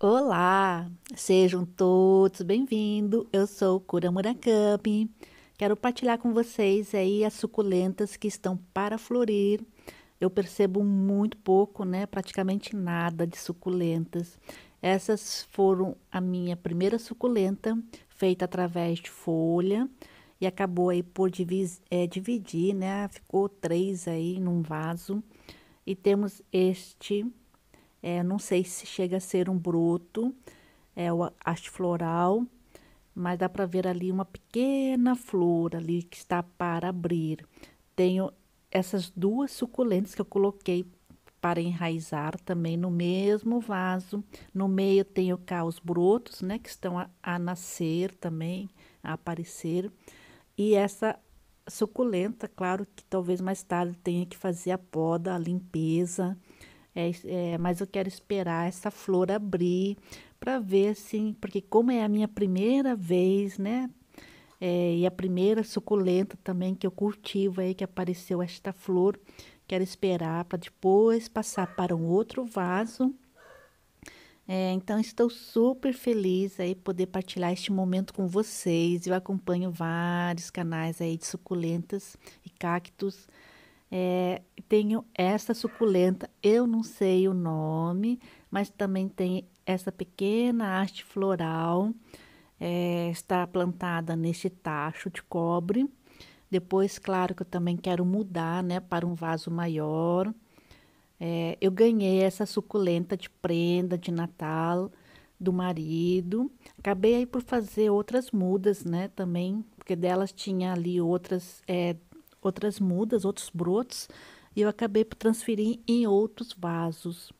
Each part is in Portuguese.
Olá, sejam todos bem-vindos. Eu sou Kura Murakami. Quero partilhar com vocês aí as suculentas que estão para florir. Eu percebo muito pouco, né? Praticamente nada de suculentas. Essas foram a minha primeira suculenta, feita através de folha, e acabou aí por é, dividir, né? Ficou três aí num vaso. E temos este é, não sei se chega a ser um broto, é o haste floral, mas dá para ver ali uma pequena flor ali que está para abrir. Tenho essas duas suculentas que eu coloquei para enraizar também no mesmo vaso. No meio tenho cá os brotos, né, que estão a, a nascer também, a aparecer. E essa suculenta, claro que talvez mais tarde tenha que fazer a poda, a limpeza, é, é, mas eu quero esperar essa flor abrir para ver assim, porque como é a minha primeira vez, né? É, e a primeira suculenta também que eu cultivo aí que apareceu esta flor, quero esperar para depois passar para um outro vaso. É, então estou super feliz aí poder partilhar este momento com vocês. Eu acompanho vários canais aí de suculentas e cactos é, tenho essa suculenta, eu não sei o nome, mas também tem essa pequena haste floral, é, está plantada nesse tacho de cobre. Depois, claro que eu também quero mudar, né, para um vaso maior. É, eu ganhei essa suculenta de prenda de Natal do marido. Acabei aí por fazer outras mudas, né, também, porque delas tinha ali outras é, outras mudas, outros brotos, e eu acabei por transferir em outros vasos.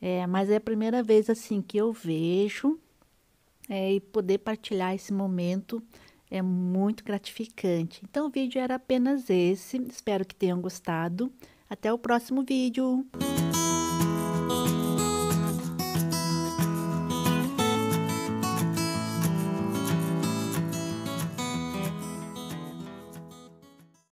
É, mas é a primeira vez assim que eu vejo é, e poder partilhar esse momento é muito gratificante. Então o vídeo era apenas esse. Espero que tenham gostado. Até o próximo vídeo.